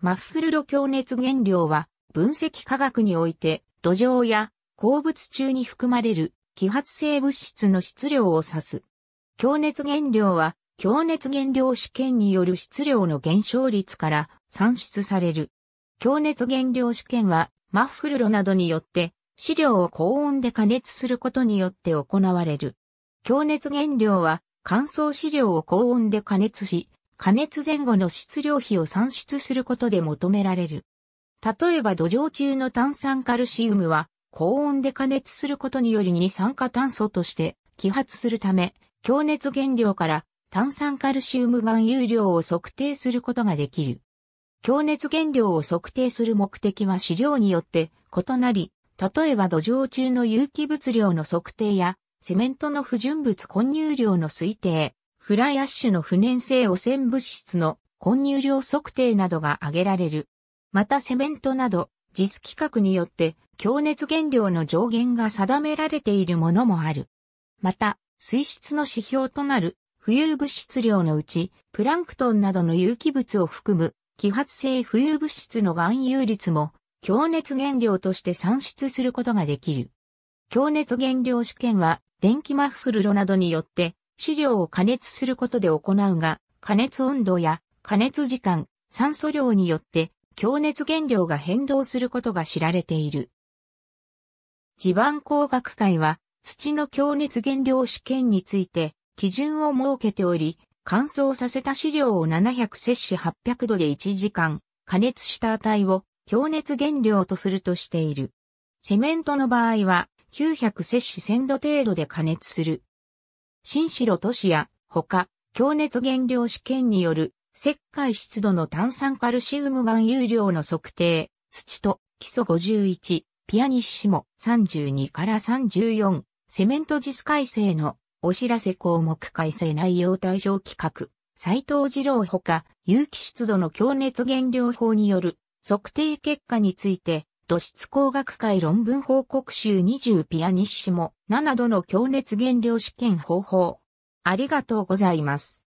マッフル炉強熱原料は分析科学において土壌や鉱物中に含まれる揮発性物質の質量を指す。強熱原料は強熱原料試験による質量の減少率から算出される。強熱原料試験はマッフル炉などによって資料を高温で加熱することによって行われる。強熱原料は乾燥資料を高温で加熱し、加熱前後の質量比を算出することで求められる。例えば土壌中の炭酸カルシウムは高温で加熱することにより二酸化炭素として揮発するため、強熱原料から炭酸カルシウム含有量を測定することができる。強熱原料を測定する目的は資料によって異なり、例えば土壌中の有機物量の測定や、セメントの不純物混入量の推定、フライアッシュの不燃性汚染物質の混入量測定などが挙げられる。またセメントなど、実規格によって強熱原料の上限が定められているものもある。また、水質の指標となる浮遊物質量のうち、プランクトンなどの有機物を含む揮発性浮遊物質の含有率も強熱原料として算出することができる。強熱原料試験は電気マッフルロなどによって資料を加熱することで行うが、加熱温度や加熱時間、酸素量によって強熱原料が変動することが知られている。地盤工学会は土の強熱原料試験について基準を設けており、乾燥させた資料を700摂氏800度で1時間加熱した値を強熱原料とするとしている。セメントの場合は900摂氏1000度程度で加熱する。新城都市や、他、強熱原料試験による、石灰湿度の炭酸カルシウム含有量の測定、土と基礎51、ピアニッシモ32から34、セメント実改正のお知らせ項目改正内容対象企画、斎藤二郎ほか、有機湿度の強熱原料法による測定結果について、土質工学会論文報告集20ピアニッシモ7度の強熱減量試験方法。ありがとうございます。